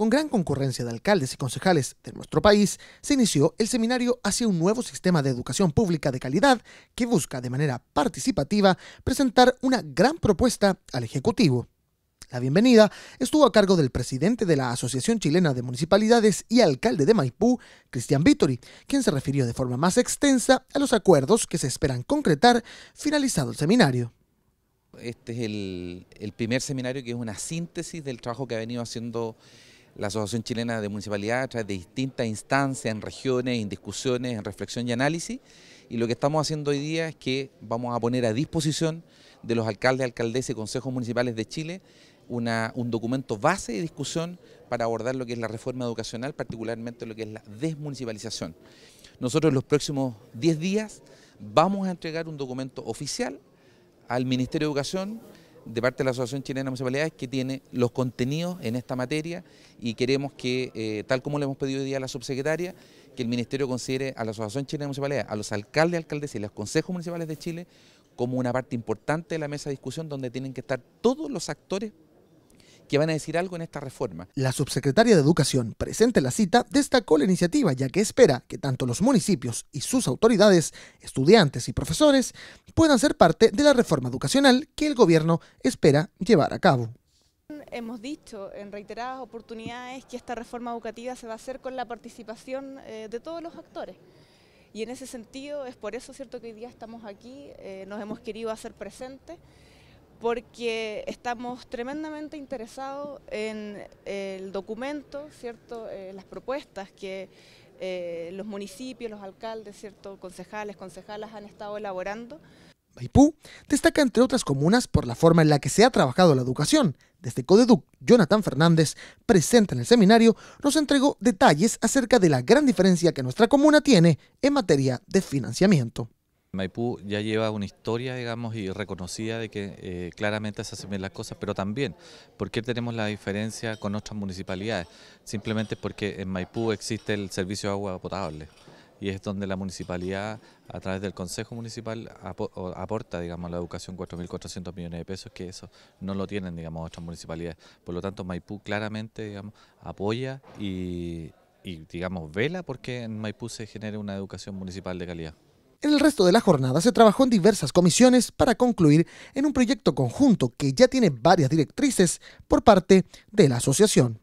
con gran concurrencia de alcaldes y concejales de nuestro país, se inició el seminario hacia un nuevo sistema de educación pública de calidad que busca de manera participativa presentar una gran propuesta al Ejecutivo. La bienvenida estuvo a cargo del presidente de la Asociación Chilena de Municipalidades y alcalde de Maipú, Cristian Vítori, quien se refirió de forma más extensa a los acuerdos que se esperan concretar finalizado el seminario. Este es el primer seminario que es una síntesis del trabajo que ha venido haciendo la Asociación Chilena de Municipalidades a través de distintas instancias, en regiones, en discusiones, en reflexión y análisis. Y lo que estamos haciendo hoy día es que vamos a poner a disposición de los alcaldes, alcaldes y consejos municipales de Chile un documento base de discusión para abordar lo que es la reforma educacional, particularmente lo que es la desmunicipalización. Nosotros en los próximos 10 días vamos a entregar un documento oficial al Ministerio de Educación de parte de la Asociación Chilena de Municipalidades que tiene los contenidos en esta materia y queremos que, eh, tal como le hemos pedido hoy día a la subsecretaria, que el Ministerio considere a la Asociación Chilena de Municipalidades, a los alcaldes, alcaldes y los consejos municipales de Chile como una parte importante de la mesa de discusión donde tienen que estar todos los actores que van a decir algo en esta reforma. La subsecretaria de Educación presente en la cita destacó la iniciativa ya que espera que tanto los municipios y sus autoridades, estudiantes y profesores puedan ser parte de la reforma educacional que el gobierno espera llevar a cabo. Hemos dicho en reiteradas oportunidades que esta reforma educativa se va a hacer con la participación eh, de todos los actores. Y en ese sentido, es por eso cierto que hoy día estamos aquí, eh, nos hemos querido hacer presentes porque estamos tremendamente interesados en eh, el documento, ¿cierto? Eh, las propuestas que eh, los municipios, los alcaldes, ¿cierto? concejales, concejalas han estado elaborando. Maipú destaca entre otras comunas por la forma en la que se ha trabajado la educación. Desde Codeduc, Jonathan Fernández, presente en el seminario, nos entregó detalles acerca de la gran diferencia que nuestra comuna tiene en materia de financiamiento. Maipú ya lleva una historia, digamos, y reconocida de que eh, claramente se hacen bien las cosas, pero también, ¿por qué tenemos la diferencia con otras municipalidades? Simplemente porque en Maipú existe el servicio de agua potable y es donde la municipalidad, a través del Consejo Municipal, aporta, digamos, la educación 4.400 millones de pesos, que eso no lo tienen, digamos, otras municipalidades. Por lo tanto, Maipú claramente, digamos, apoya y, y digamos, vela porque en Maipú se genere una educación municipal de calidad. En el resto de la jornada se trabajó en diversas comisiones para concluir en un proyecto conjunto que ya tiene varias directrices por parte de la asociación.